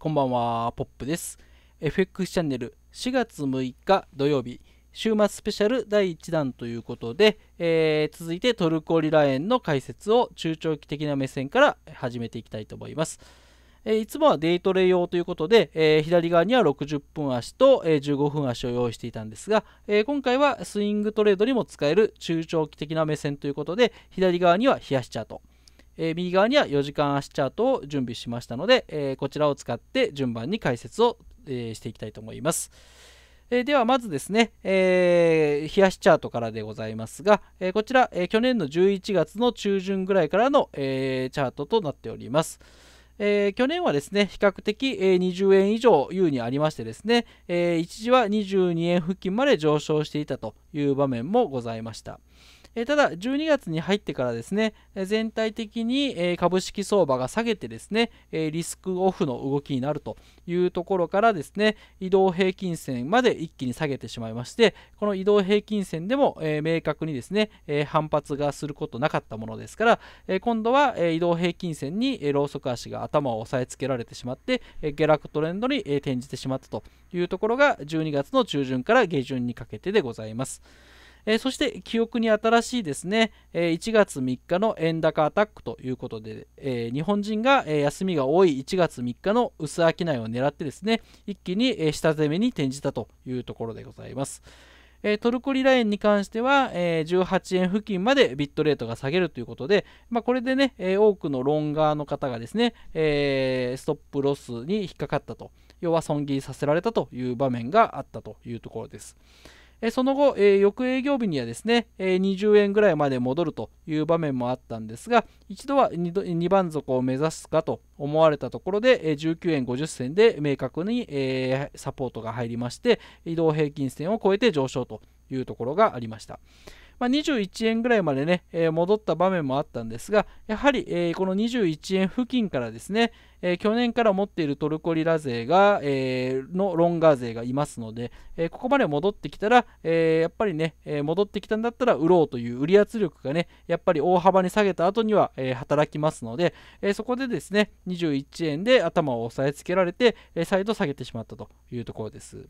こんばんは、ポップです。FX チャンネル4月6日土曜日、週末スペシャル第1弾ということで、えー、続いてトルコリラ円の解説を中長期的な目線から始めていきたいと思います。えー、いつもはデイトレ用ということで、えー、左側には60分足と、え15分足を用意していたんですが、え今回はスイングトレードにも使える中長期的な目線ということで、左側には冷やしチャート。えー、右側には4時間足チャートを準備しましたので、えー、こちらを使って順番に解説を、えー、していきたいと思います。えではまずですね、えー、冷やしチャートからでございますが、えこちら、え去年の11月の中旬ぐらいからの、えチャートとなっております。えー、去年はですね、比較的、えー、20円以上優にありましてですね、えー、一時は22円付近まで上昇していたという場面もございました。えただ、12月に入ってからですね、全体的に、え株式相場が下げてですね、えリスクオフの動きになるというところからですね、移動平均線まで一気に下げてしまいまして、この移動平均線でも、え明確にですね、え反発がすることなかったものですから、え今度は、え移動平均線に、えローソク足が頭を押さえつけられてしまって、え下落トレンドに、え転じてしまったというところが、12月の中旬から下旬にかけてでございます。えー、そして記憶に新しいですね、え1月3日の円高アタックということで、え日本人が、え休みが多い1月3日の薄商いを狙ってですね一気に、え下攻めに転じたというところでございます。トルコリラ円に関しては、18円付近までビットレートが下げるということで、まあ、これでね、多くのロン側の方がですね、ストップロスに引っかかったと、要は損切りさせられたという場面があったというところです。その後、翌営業日にはですね、20円ぐらいまで戻るという場面もあったんですが、一度は 2, 番底を目指すかと思われたところで、19円50銭で明確に、サポートが入りまして、移動平均線を超えて上昇というところがありました。まあ、21円ぐらいまでね、えー、戻った場面もあったんですが、やはり、えー、この21円付近からですね、えー、去年から持っているトルコリラ税が、えー、のロンガーがいますので、えー、ここまで戻ってきたら、えやっぱりね、え戻ってきたんだったら売ろうという売り圧力がね、やっぱり大幅に下げた後には、え働きますので、えそこでですね、21円で頭を押さえつけられて、え再度下げてしまったというところです。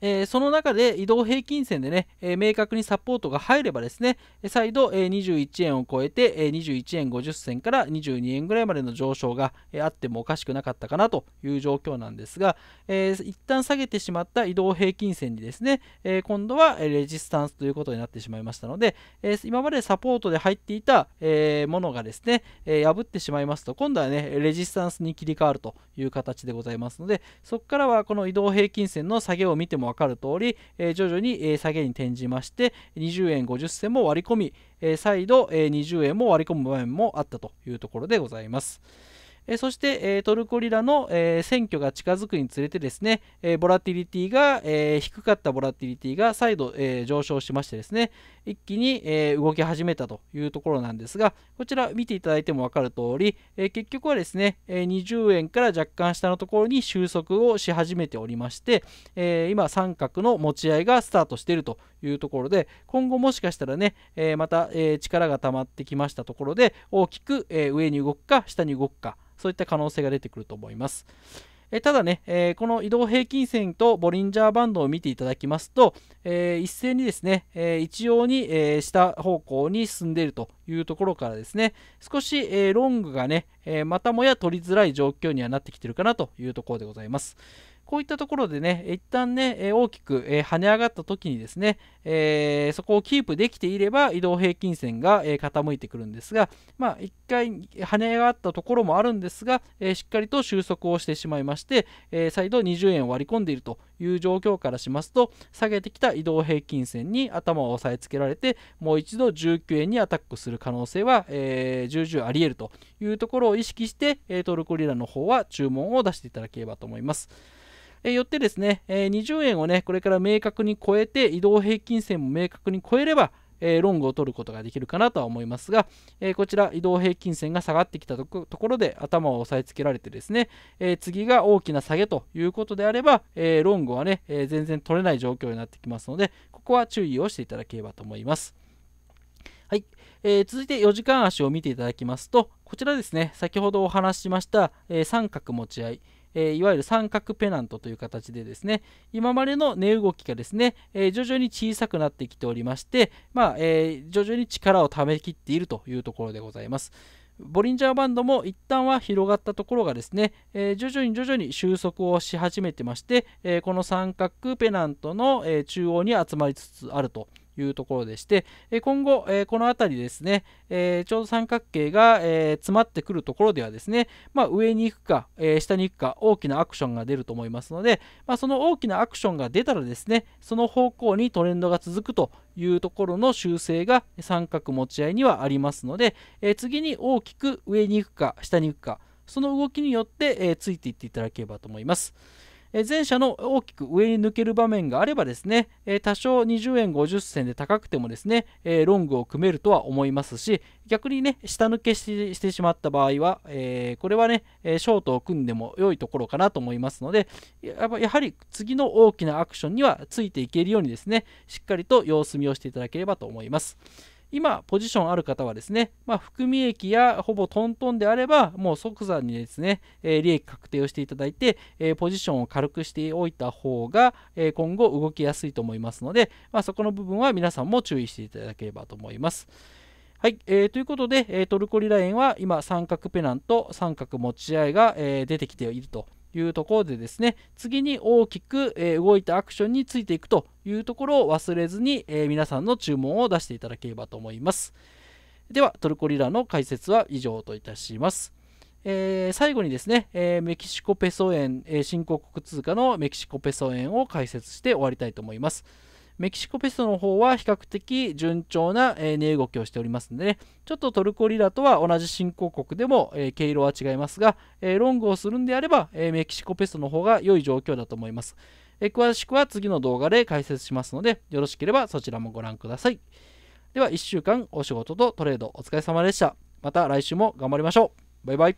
えその中で移動平均線でね、え明確にサポートが入ればですね、再度、え21円を超えて、え21円50銭から22円ぐらいまでの上昇が、えあってもおかしくなかったかなという状況なんですが、えー、一旦下げてしまった移動平均線にですね、え今度はレジスタンスということになってしまいましたので、え今までサポートで入っていた、えものがですね、え破ってしまいますと、今度はね、レジスタンスに切り替わるという形でございますので、そこからはこの移動平均線の下げを見てもも分かる通り、えー、徐々に、えー、下げに転じまして20円50銭も割り込み、えー、再度、えー、20円も割り込む場面もあったというところでございます。えそして、えトルコリラの、え選挙が近づくにつれてですね、えボラティリティが、え低かったボラティリティが再度、え上昇しましてですね、一気に、え動き始めたというところなんですが、こちら見ていただいても分かる通り、え結局はですね、え20円から若干下のところに収束をし始めておりまして、え今、三角の持ち合いがスタートしているというところで今後もしかしたらね、えまた、え力が溜まってきましたところで大きく、え上に動くか下に動くかそういった可能性が出てくると思います。えただね、えー、この移動平均線とボリンジャーバンドを見ていただきますと、えー、一斉にですね、えー、一様に、え下方向に進んでいるというところからですね少し、えロングがね、えまたもや取りづらい状況にはなってきてるかなというところでございます。こういったところでね、一旦ね、え大きく、え跳ね上がった時にですね、えそこをキープできていれば移動平均線が、え傾いてくるんですが、まあ、1回跳ね上がったところもあるんですが、えしっかりと収束をしてしまいまして、え再度20円を割り込んでいるという状況からしますと、下げてきた移動平均線に頭を押さえつけられて、もう一度19円にアタックする可能性は、えー、重々あり得るというところを意識して、トルコリラの方は注文を出していただければと思います。えよってですね、え20円をね、これから明確に超えて、移動平均線も明確に超えれば、えロングを取ることができるかなとは思いますが、えこちら移動平均線が下がってきたところで頭を押さえつけられてですね、え次が大きな下げということであれば、えロングはね、え全然取れない状況になってきますので、ここは注意をしていただければと思います。はい、えー、続いて4時間足を見ていただきますと、こちらですね、先ほどお話ししました、えー、三角持ち合い、えー、いわゆる三角ペナントという形でですね今までの値動きがですね、えー、徐々に小さくなってきておりまして、まあえー、徐々に力をためきっているというところでございます。ボリンジャーバンドも一旦は広がったところがですね、えー、徐々に徐々に収束をし始めてまして、えー、この三角ペナントの、えー、中央に集まりつつあるというところでして、え今後、えこの辺りですね、えちょうど三角形が、え詰まってくるところではですね、まあ、上に行くか、え下に行くか大きなアクションが出ると思いますので、まあ、その大きなアクションが出たらですねその方向にトレンドが続くというところの修正が三角持ち合いにはありますので、え次に大きく上に行くか下に行くかその動きによって、えついていっていただければと思います。え前者の大きく上に抜ける場面があればですね、え多少20円50銭で高くてもですね、えロングを組めるとは思いますし逆にね下抜けしてしまった場合は、えこれはね、えショートを組んでも良いところかなと思いますのでやはり次の大きなアクションにはついていけるようにですねしっかりと様子見をしていただければと思います。今ポジションある方はですね、まあ、含み益やほぼトントンであればもう即座にですね、えー、利益確定をしていただいて、えー、ポジションを軽くしておいた方が、えー、今後動きやすいと思いますので、まあ、そこの部分は皆さんも注意していただければと思います。はい、えー、ということで、えトルコリラ円は今三角ペナント三角持ち合いが、え出てきているというところでですね次に大きく、え動いたアクションについていくというところを忘れずに、え皆さんの注文を出していただければと思いますではトルコリラの解説は以上といたしますえー、最後にですね、えー、メキシコペソ円、えー、新興国通貨のメキシコペソ円を解説して終わりたいと思います。メキシコペソの方は比較的順調な、え値動きをしておりますので、ね、ちょっとトルコリラとは同じ新興国でも、え毛色は違いますが、えロングをするんであれば、えメキシコペソの方が良い状況だと思います、え詳しくは次の動画で解説しますので、よろしければそちらもご覧ください。では1週間お仕事とトレードお疲れ様でした。また来週も頑張りましょう。バイバイ。